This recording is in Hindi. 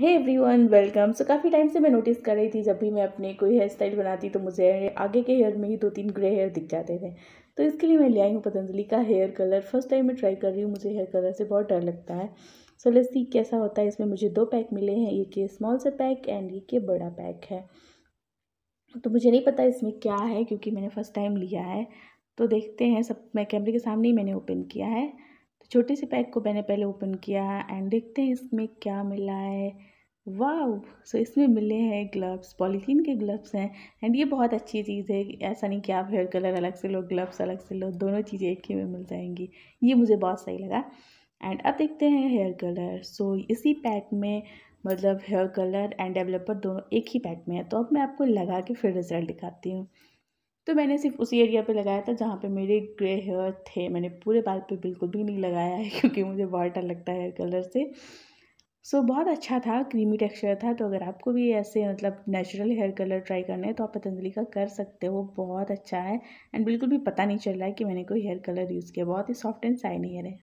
हे वन वेलकम सो काफ़ी टाइम से मैं नोटिस कर रही थी जब भी मैं अपने कोई हेयर स्टाइल बनाती तो मुझे आगे के हेयर में ही दो तीन ग्रे हेयर दिख जाते थे तो इसके लिए मैं ले आई हूँ पतंजलि का हेयर कलर फर्स्ट टाइम मैं ट्राई कर रही हूँ मुझे हेयर कलर से बहुत डर लगता है सो लेट्स सी कैसा होता है इसमें मुझे दो पैक मिले हैं एक ये स्मॉल सा पैक एंड एक ये बड़ा पैक है तो मुझे नहीं पता इसमें क्या है क्योंकि मैंने फ़र्स्ट टाइम लिया है तो देखते हैं सब मैं कैमरे के सामने ही मैंने ओपन किया है छोटे से पैक को मैंने पहले ओपन किया एंड देखते हैं इसमें क्या मिला है वाह सो so, इसमें मिले हैं ग्लव्स पॉलीथीन के ग्लव्स हैं एंड ये बहुत अच्छी चीज़ है ऐसा नहीं कि आप हेयर कलर अलग से लो ग्लव्स अलग से लो दोनों चीज़ें एक ही में मिल जाएंगी ये मुझे बहुत सही लगा एंड अब देखते हैं हेयर कलर सो so, इसी पैक में मतलब हेयर कलर एंड डेवलपर दोनों एक ही पैक में है तो अब मैं आपको लगा के फिर रिज़ल्ट दिखाती हूँ तो मैंने सिर्फ उसी एरिया पे लगाया था जहाँ पे मेरे ग्रे हेयर थे मैंने पूरे बाल पे बिल्कुल भी नहीं लगाया है क्योंकि मुझे बहुत डर लगता है हेयर कलर से सो so, बहुत अच्छा था क्रीमी टेक्सचर था तो अगर आपको भी ऐसे मतलब नेचुरल हेयर कलर ट्राई करना है तो आप पतंजलि का कर सकते हो बहुत अच्छा है एंड बिल्कुल भी पता नहीं चल रहा है कि मैंने कोई हेयर कलर यूज़ किया बहुत ही सॉफ्ट एंड शाइनी हेयर है